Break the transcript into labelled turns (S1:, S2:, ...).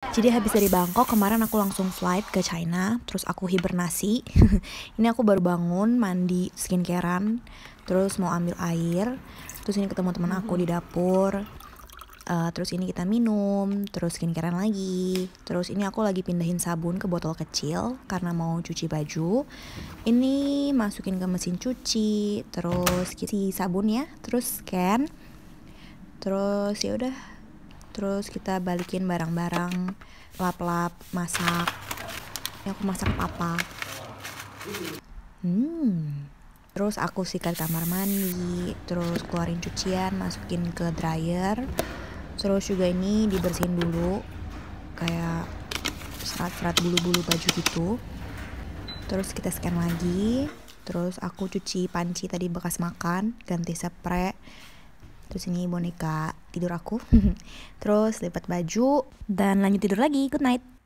S1: Jadi habis dari Bangkok kemarin aku langsung flight ke China, terus aku hibernasi. ini aku baru bangun, mandi, skincarean, terus mau ambil air, terus ini ketemu teman aku di mm-hmm. dapur. Uh, terus ini kita minum, terus skincarean lagi. Terus ini aku lagi pindahin sabun ke botol kecil karena mau cuci baju. Ini masukin ke mesin cuci, terus si sabunnya, terus scan. Terus ya udah terus kita balikin barang-barang lap-lap masak ya aku masak apa? hmm terus aku sikat kamar mandi terus keluarin cucian masukin ke dryer terus juga ini dibersihin dulu kayak serat-serat bulu-bulu baju gitu terus kita scan lagi terus aku cuci panci tadi bekas makan ganti spray terus ini boneka tidur aku terus lipat baju dan lanjut tidur lagi good night